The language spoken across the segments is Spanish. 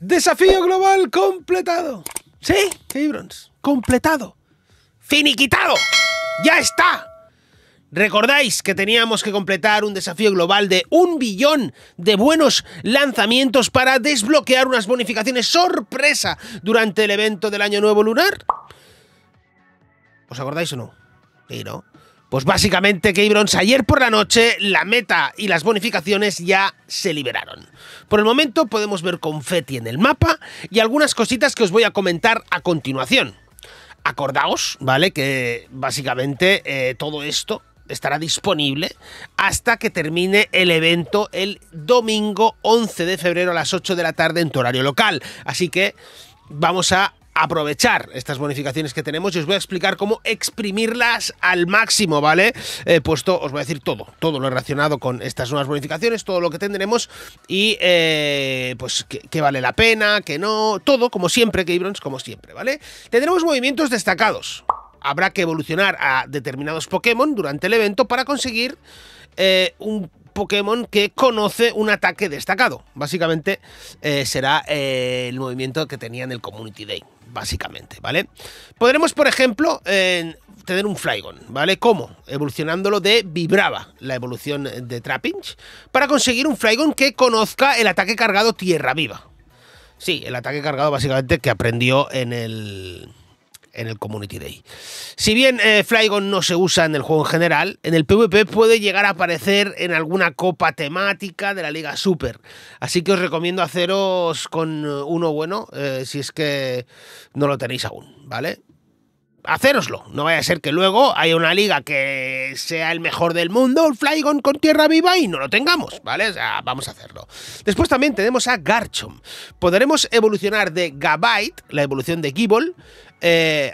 Desafío global completado. Sí, Abrams, completado. Finiquitado. Ya está. Recordáis que teníamos que completar un desafío global de un billón de buenos lanzamientos para desbloquear unas bonificaciones sorpresa durante el evento del Año Nuevo Lunar. ¿Os acordáis o no? Sí, ¿no? Pues básicamente, Keybrons, ayer por la noche la meta y las bonificaciones ya se liberaron. Por el momento podemos ver confeti en el mapa y algunas cositas que os voy a comentar a continuación. Acordaos, ¿vale? Que básicamente eh, todo esto estará disponible hasta que termine el evento el domingo 11 de febrero a las 8 de la tarde en tu horario local. Así que vamos a aprovechar estas bonificaciones que tenemos y os voy a explicar cómo exprimirlas al máximo, ¿vale? Eh, puesto, os voy a decir todo, todo lo relacionado con estas nuevas bonificaciones, todo lo que tendremos y eh, pues que vale la pena, que no, todo como siempre, que como siempre, ¿vale? Tendremos movimientos destacados. Habrá que evolucionar a determinados Pokémon durante el evento para conseguir eh, un Pokémon que conoce un ataque destacado. Básicamente eh, será eh, el movimiento que tenía en el Community Day, básicamente, ¿vale? Podremos, por ejemplo, tener un Flygon, ¿vale? ¿Cómo? Evolucionándolo de Vibrava, la evolución de Trapinch, para conseguir un Flygon que conozca el ataque cargado Tierra Viva. Sí, el ataque cargado básicamente que aprendió en el en el Community Day. Si bien eh, Flygon no se usa en el juego en general, en el PvP puede llegar a aparecer en alguna copa temática de la Liga Super. Así que os recomiendo haceros con eh, uno bueno eh, si es que no lo tenéis aún, ¿vale? Haceroslo. No vaya a ser que luego haya una liga que sea el mejor del mundo, el Flygon con tierra viva y no lo tengamos, ¿vale? O sea, vamos a hacerlo. Después también tenemos a Garchomp. Podremos evolucionar de Gabite, la evolución de Gibble, eh,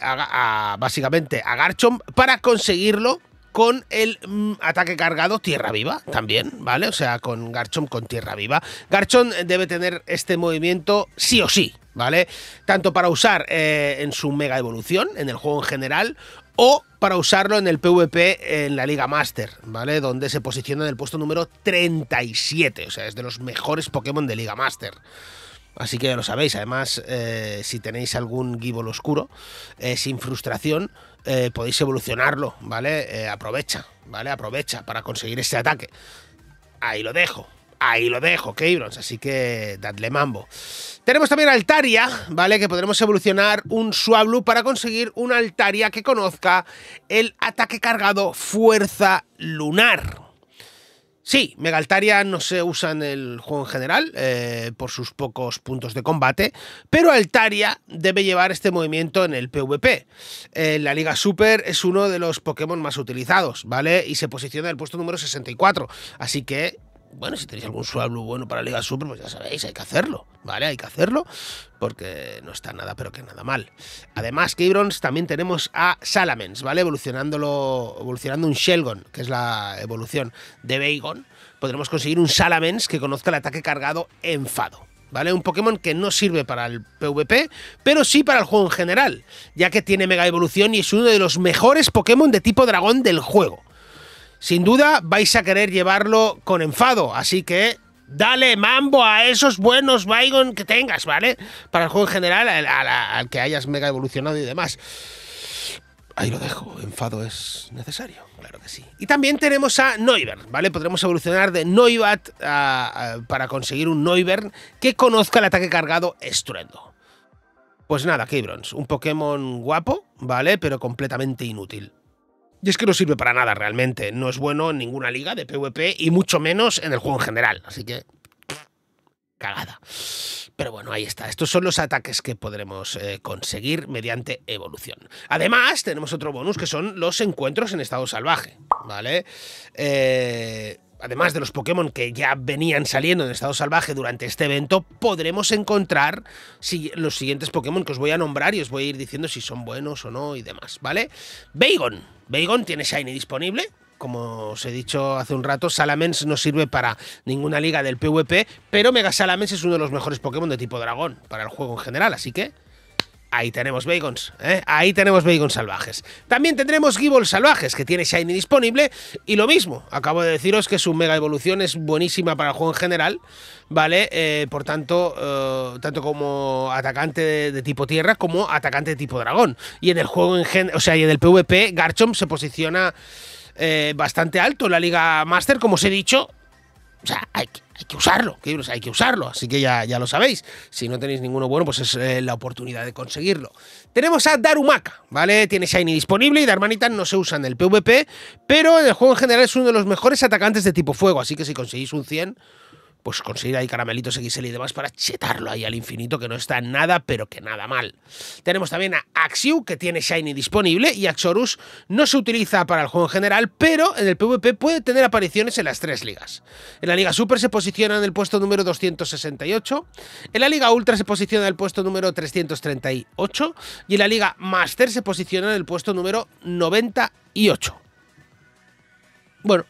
básicamente a Garchomp para conseguirlo con el mm, ataque cargado Tierra Viva también, ¿vale? O sea, con Garchomp con Tierra Viva. Garchomp debe tener este movimiento sí o sí, ¿vale? Tanto para usar eh, en su mega evolución, en el juego en general, o para usarlo en el PvP en la Liga Master, ¿vale? Donde se posiciona en el puesto número 37, o sea, es de los mejores Pokémon de Liga Master. Así que ya lo sabéis. Además, eh, si tenéis algún gibol oscuro, eh, sin frustración, eh, podéis evolucionarlo, ¿vale? aprovecha, ¿vale? Aprovecha para conseguir ese ataque. Ahí lo dejo. Ahí lo dejo, Keybrons, así que dadle mambo. Tenemos también Altaria, ¿vale? Que podremos evolucionar un Suablu para conseguir un Altaria que conozca el ataque cargado Fuerza Lunar, Sí, Altaria no se usa en el juego en general eh, por sus pocos puntos de combate, pero Altaria debe llevar este movimiento en el PvP. Eh, la Liga Super es uno de los Pokémon más utilizados, ¿vale? Y se posiciona en el puesto número 64, así que bueno, si tenéis algún Swablu bueno para Liga Super, pues ya sabéis, hay que hacerlo, ¿vale? Hay que hacerlo porque no está nada, pero que nada mal. Además, que también tenemos a Salamence, ¿vale? Evolucionándolo, evolucionando un Shelgon, que es la evolución de Bagon, podremos conseguir un Salamence que conozca el ataque cargado enfado. ¿Vale? Un Pokémon que no sirve para el PvP, pero sí para el juego en general, ya que tiene mega evolución y es uno de los mejores Pokémon de tipo dragón del juego sin duda vais a querer llevarlo con enfado, así que dale mambo a esos buenos Bygone que tengas, ¿vale? Para el juego en general, al, que hayas mega evolucionado y demás. Ahí lo dejo, enfado es necesario, claro que sí. Y también tenemos a Noivern, ¿vale? Podremos evolucionar de Noibat para conseguir un Noivern que conozca el ataque cargado estruendo. Pues nada, Keybrons, un Pokémon guapo, ¿vale? Pero completamente inútil. Y es que no sirve para nada realmente. No es bueno en ninguna liga de PvP y mucho menos en el juego en general. Así que. Cagada. Pero bueno, ahí está. Estos son los ataques que podremos eh, conseguir mediante evolución. Además, tenemos otro bonus que son los encuentros en estado salvaje. ¿Vale? Eh, además de los Pokémon que ya venían saliendo en estado salvaje durante este evento, podremos encontrar los siguientes Pokémon que os voy a nombrar y os voy a ir diciendo si son buenos o no y demás, ¿vale? Bagon, beigon tiene Shiny disponible. Como os he dicho hace un rato, Salamence no sirve para ninguna liga del PvP, pero Mega Salamence es uno de los mejores Pokémon de tipo dragón para el juego en general, así que ahí tenemos bacons, ¿eh? ahí tenemos bacons salvajes. También tendremos Gibbles salvajes, que tiene Shiny disponible, y lo mismo, acabo de deciros que su mega evolución es buenísima para el juego en general, ¿vale? Eh, por tanto, eh, tanto como atacante de, tipo tierra como atacante de tipo dragón. Y en el juego en general, o sea, y en el PvP, Garchomp se posiciona eh, bastante alto en la Liga Master, como os he dicho. O sea, hay que hay que usarlo, hay que usarlo, así que ya, lo sabéis. Si no tenéis ninguno bueno, pues es eh, la oportunidad de conseguirlo. Tenemos a Darumaka, ¿vale? Tiene Shiny disponible y Darmanitan no se usa en el PvP, pero en el juego en general es uno de los mejores atacantes de tipo fuego, así que si conseguís un 100, pues conseguir ahí caramelitos XL y demás para chetarlo ahí al infinito, que no está nada, pero que nada mal. Tenemos también a Axiu, que tiene Shiny disponible, y Axorus no se utiliza para el juego en general, pero en el PvP puede tener apariciones en las tres ligas. En la Liga Super se posiciona en el puesto número 268, en la Liga Ultra se posiciona en el puesto número 338, y en la Liga Master se posiciona en el puesto número 98. Bueno,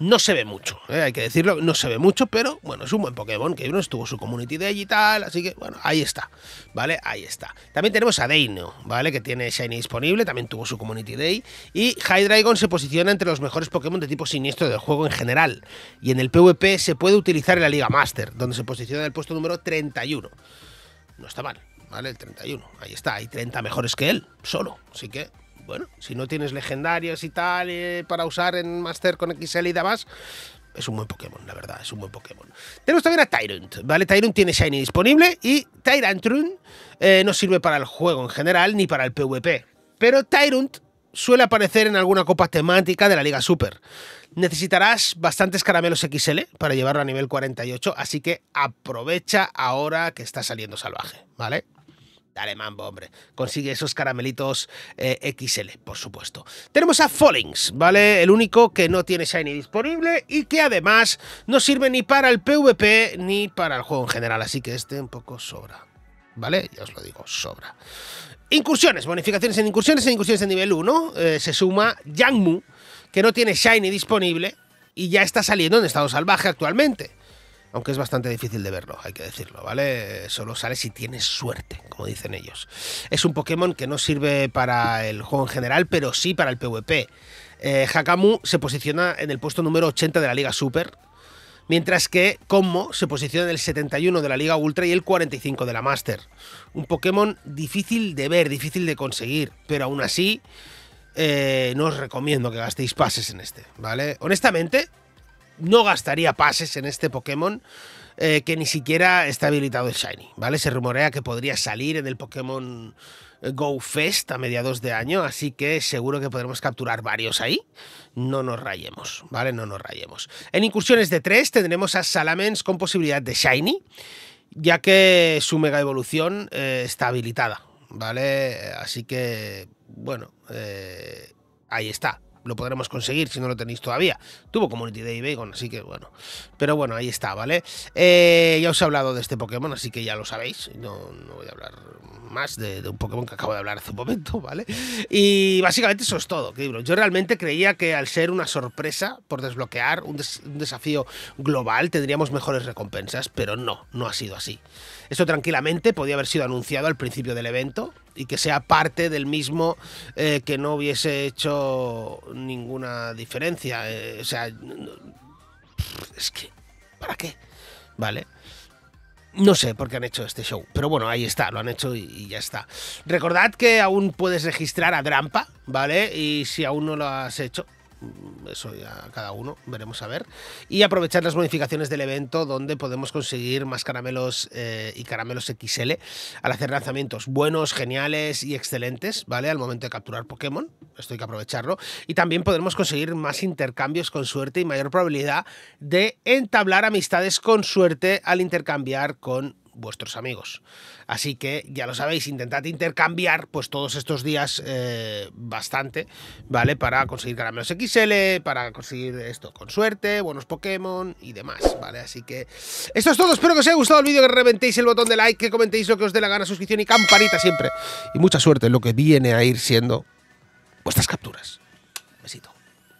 no se ve mucho, eh, hay que decirlo, no se ve mucho, pero bueno, es un buen Pokémon. Que uno estuvo su community Day y tal, así que bueno, ahí está, ¿vale? Ahí está. También tenemos a Deino, ¿vale? Que tiene Shiny disponible, también tuvo su Community Day. Y Hydreigon se posiciona entre los mejores Pokémon de tipo siniestro del juego en general. Y en el PvP se puede utilizar en la Liga Master, donde se posiciona en el puesto número 31. No está mal, ¿vale? El 31. Ahí está, hay 30 mejores que él, solo. Así que bueno, si no tienes legendarios y tal eh, para usar en Master con XL y demás, es un buen Pokémon, la verdad, es un buen Pokémon. Tenemos también a Tyrant, ¿vale? Tyrant tiene Shiny disponible y Tyrantrun eh, no sirve para el juego en general ni para el PvP. Pero Tyrant suele aparecer en alguna copa temática de la Liga Super. Necesitarás bastantes caramelos XL para llevarlo a nivel 48, así que aprovecha ahora que está saliendo salvaje, ¿vale? Dale mambo, hombre. Consigue esos caramelitos eh, XL, por supuesto. Tenemos a Fallings, ¿vale? El único que no tiene Shiny disponible y que además no sirve ni para el PvP ni para el juego en general. Así que este un poco sobra, ¿vale? Ya os lo digo, sobra. Incursiones, bonificaciones en incursiones, en incursiones de nivel 1. Eh, se suma Yangmu, que no tiene Shiny disponible y ya está saliendo en estado salvaje actualmente aunque es bastante difícil de verlo, hay que decirlo, ¿vale? Solo sale si tienes suerte, como dicen ellos. Es un Pokémon que no sirve para el juego en general, pero sí para el PvP. Eh, Hakamu se posiciona en el puesto número 80 de la Liga Super, mientras que KOMMO se posiciona en el 71 de la Liga Ultra y el 45 de la Master. Un Pokémon difícil de ver, difícil de conseguir, pero aún así eh, no os recomiendo que gastéis pases en este, ¿vale? Honestamente, no gastaría pases en este Pokémon. Eh, que ni siquiera está habilitado el Shiny, ¿vale? Se rumorea que podría salir en el Pokémon eh, Go Fest a mediados de año, así que seguro que podremos capturar varios ahí. No nos rayemos, ¿vale? No nos rayemos. En incursiones de 3 tendremos a Salamence con posibilidad de Shiny, ya que su mega evolución eh, está habilitada, ¿vale? Así que, bueno, ahí está lo podremos conseguir si no lo tenéis todavía. Tuvo Community Day Bacon, así que bueno. Pero bueno, ahí está, ¿vale? Eh, ya os he hablado de este Pokémon, así que ya lo sabéis. No, voy a hablar más de, un Pokémon que acabo de hablar hace un momento, ¿vale? Y básicamente eso es todo, libro. Yo realmente creía que al ser una sorpresa por desbloquear un, desafío global tendríamos mejores recompensas, pero no, no ha sido así. Esto tranquilamente podía haber sido anunciado al principio del evento, y que sea parte del mismo eh, que no hubiese hecho ninguna diferencia. Eh, o sea, es que, ¿para qué? ¿Vale? No sé por qué han hecho este show, pero bueno, ahí está, lo han hecho y, y, ya está. Recordad que aún puedes registrar a Drampa, ¿vale? Y si aún no lo has hecho, Mm, eso ya cada uno, veremos a ver. Y aprovechar las modificaciones del evento donde podemos conseguir más caramelos eh, y caramelos XL al hacer lanzamientos buenos, geniales y excelentes, ¿vale? Al momento de capturar Pokémon, esto hay que aprovecharlo. Y también podremos conseguir más intercambios con suerte y mayor probabilidad de entablar amistades con suerte al intercambiar con vuestros amigos. Así que ya lo sabéis, intentad intercambiar pues todos estos días eh, bastante, ¿vale? Para conseguir caramelos XL, para conseguir esto con suerte, buenos Pokémon y demás, ¿vale? Así que esto es todo, espero que os haya gustado el vídeo, que reventéis el botón de like, que comentéis lo que os dé la gana, suscripción y campanita siempre. Y mucha suerte en lo que viene a ir siendo vuestras capturas. Besito.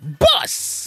¡Boss!